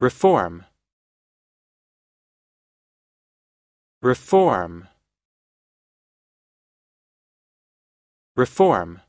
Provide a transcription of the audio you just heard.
Reform Reform Reform